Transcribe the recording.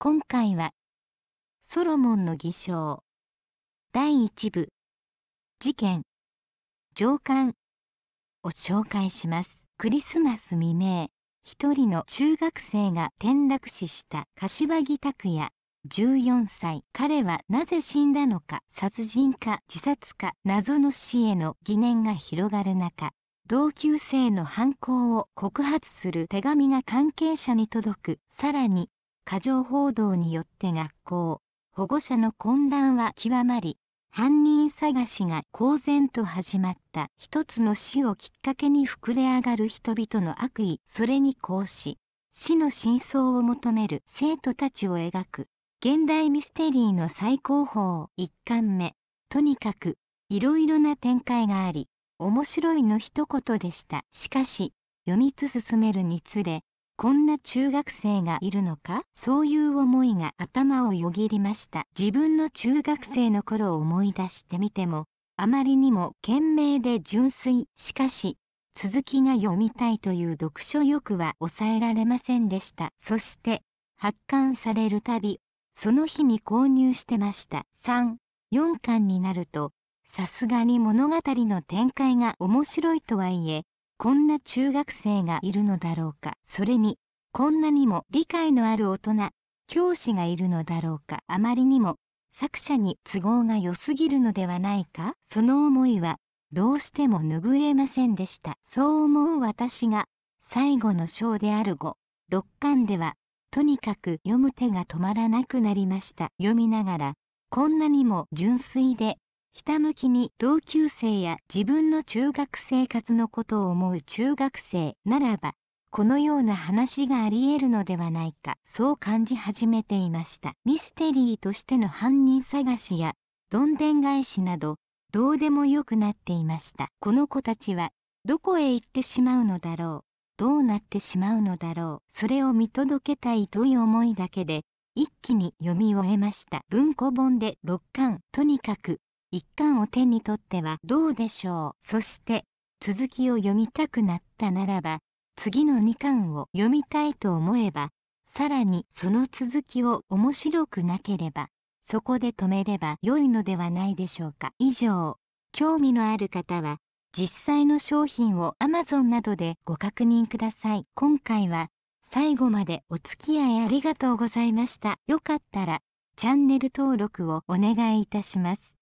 今回はソロモンの偽証第1部事件上官を紹介しますクリスマス未明一人の中学生が転落死した柏木拓也14歳彼はなぜ死んだのか殺人か自殺か謎の死への疑念が広がる中同級生の犯行を告発する手紙が関係者に届くさらに過剰報道によって学校、保護者の混乱は極まり、犯人探しが公然と始まった一つの死をきっかけに膨れ上がる人々の悪意、それに行し、死の真相を求める生徒たちを描く、現代ミステリーの最高峰1巻目。とにかく、いろいろな展開があり、面白いの一言でした。しかし、読み進めるにつれ、こんな中学生がいるのかそういう思いが頭をよぎりました自分の中学生の頃を思い出してみてもあまりにも懸命で純粋しかし続きが読みたいという読書欲は抑えられませんでしたそして発刊されるたびその日に購入してました34巻になるとさすがに物語の展開が面白いとはいえこんな中学生がいるのだろうかそれにこんなにも理解のある大人教師がいるのだろうかあまりにも作者に都合が良すぎるのではないかその思いはどうしても拭えませんでしたそう思う私が最後の章である5、6巻ではとにかく読む手が止まらなくなりました読みながらこんなにも純粋でひたむきに同級生や自分の中学生活のことを思う中学生ならばこのような話がありえるのではないかそう感じ始めていましたミステリーとしての犯人探しやどんでん返しなどどうでもよくなっていましたこの子たちはどこへ行ってしまうのだろうどうなってしまうのだろうそれを見届けたいという思いだけで一気に読み終えました文庫本で6巻とにかく一巻を手に取ってはどうでしょうそして続きを読みたくなったならば次の2巻を読みたいと思えばさらにその続きを面白くなければそこで止めれば良いのではないでしょうか以上興味のある方は実際の商品を Amazon などでご確認ください今回は最後までお付き合いありがとうございましたよかったらチャンネル登録をお願いいたします